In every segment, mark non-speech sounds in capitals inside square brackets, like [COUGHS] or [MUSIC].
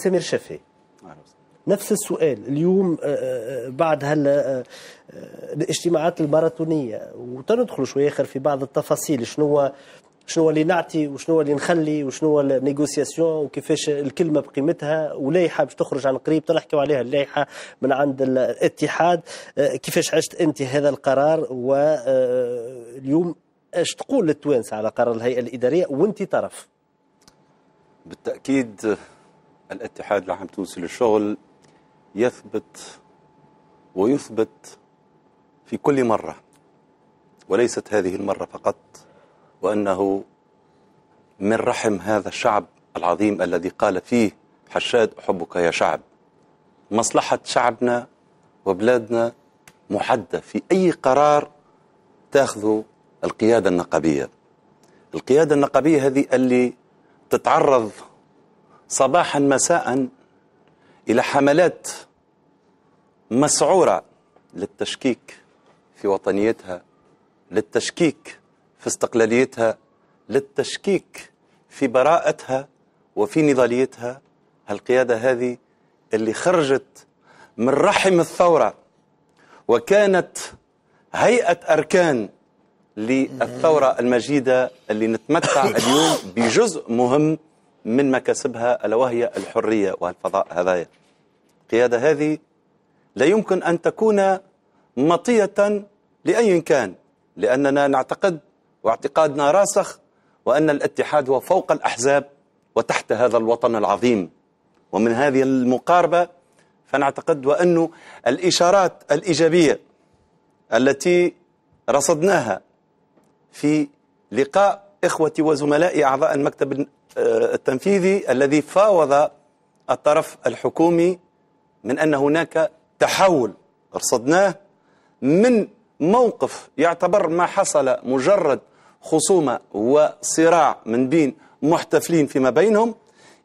سمير الشافعي نفس السؤال اليوم آه، آه، آه، بعد هلا الاجتماعات الماراثونيه وتندخل شويه اخر في بعض التفاصيل شنو شنو اللي نعطي وشنو اللي نخلي وشنو النيغوسياسيون وكيفاش الكلمه بقيمتها ولايحه باش تخرج عن قريب تنحكيو عليها اللايحه من عند الاتحاد كيفاش عشت انت هذا القرار واليوم اش تقول للتوانسه على قرار الهيئه الاداريه وانت طرف بالتاكيد الاتحاد العام التونسي للشغل يثبت ويثبت في كل مرة وليست هذه المرة فقط وأنه من رحم هذا الشعب العظيم الذي قال فيه حشاد أحبك يا شعب مصلحة شعبنا وبلادنا محدة في أي قرار تأخذ القيادة النقبية القيادة النقبية هذه اللي تتعرض صباحا مساء إلى حملات مسعورة للتشكيك في وطنيتها للتشكيك في استقلاليتها للتشكيك في براءتها وفي نضاليتها القيادة هذه اللي خرجت من رحم الثورة وكانت هيئة أركان للثورة المجيدة اللي نتمتع اليوم بجزء مهم من مكاسبها ألا وهي الحرية والفضاء هذايا القياده هذه لا يمكن أن تكون مطية لأي كان لأننا نعتقد واعتقادنا راسخ وأن الاتحاد هو فوق الأحزاب وتحت هذا الوطن العظيم ومن هذه المقاربة فنعتقد وأنه الإشارات الإيجابية التي رصدناها في لقاء إخوتي وزملائي أعضاء المكتب آه، التنفيذي الذي فاوض الطرف الحكومي من أن هناك تحول رصدناه من موقف يعتبر ما حصل مجرد خصومة وصراع من بين محتفلين فيما بينهم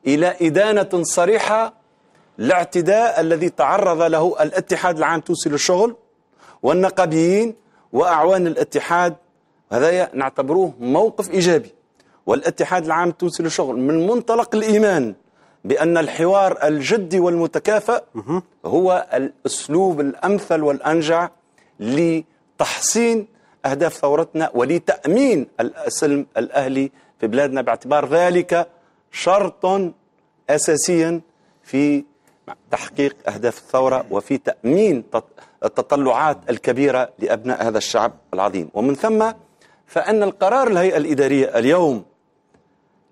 إلى إدانة صريحة لاعتداء الذي تعرض له الاتحاد العام التونسي للشغل والنقابيين وأعوان الاتحاد هذا نعتبروه موقف إيجابي والاتحاد العام التونسي للشغل من منطلق الإيمان بأن الحوار الجدي والمتكافئ هو الأسلوب الأمثل والأنجع لتحصين أهداف ثورتنا ولتأمين السلم الأهلي في بلادنا باعتبار ذلك شرط أساسيا في تحقيق أهداف الثورة وفي تأمين التطلعات الكبيرة لأبناء هذا الشعب العظيم ومن ثم فأن القرار الهيئة الإدارية اليوم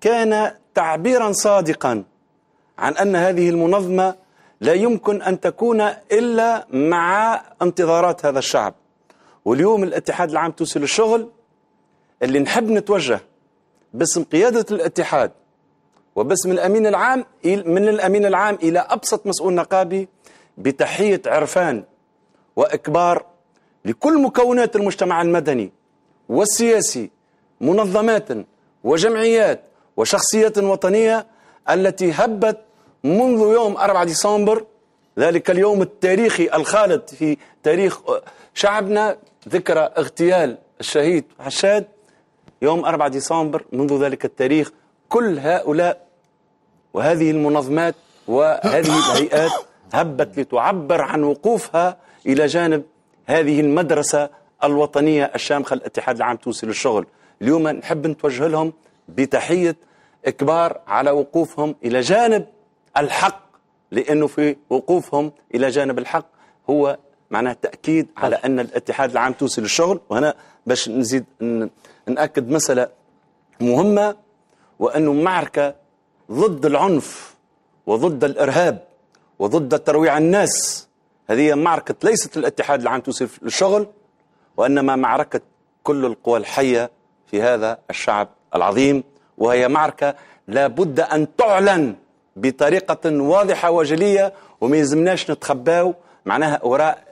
كان تعبيرا صادقا عن أن هذه المنظمة لا يمكن أن تكون إلا مع انتظارات هذا الشعب واليوم الاتحاد العام توصل للشغل اللي نحب نتوجه باسم قيادة الاتحاد وباسم الأمين العام من الأمين العام إلى أبسط مسؤول نقابي بتحية عرفان وإكبار لكل مكونات المجتمع المدني والسياسي منظمات وجمعيات وشخصية وطنية التي هبت منذ يوم 4 ديسمبر ذلك اليوم التاريخي الخالد في تاريخ آه، شعبنا ذكرى اغتيال الشهيد حشاد يوم 4 ديسمبر منذ ذلك التاريخ كل هؤلاء وهذه المنظمات وهذه [COUGHS] الهيئات هبت لتعبر عن وقوفها إلى جانب هذه المدرسة الوطنية الشامخة الاتحاد العام التونسي للشغل اليوم نحب نتوجه لهم بتحية كبار على وقوفهم إلى جانب الحق لأنه في وقوفهم إلى جانب الحق هو معناه تأكيد على أن الاتحاد العام التونسي للشغل وهنا باش نزيد نأكد مسألة مهمة وأنه معركة ضد العنف وضد الإرهاب وضد ترويع الناس هذه معركة ليست الاتحاد العام التونسي للشغل وإنما معركة كل القوى الحية في هذا الشعب العظيم وهي معركة لابد أن تعلن بطريقة واضحة وجلية وما يلزمناش نتخباو معناها وراء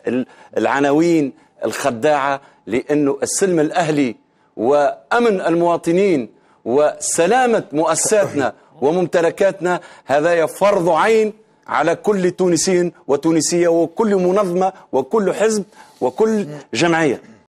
العناوين الخداعة لأنه السلم الأهلي وأمن المواطنين وسلامة مؤسساتنا وممتلكاتنا هذا فرض عين على كل تونسي وتونسية وكل منظمة وكل حزب وكل جمعية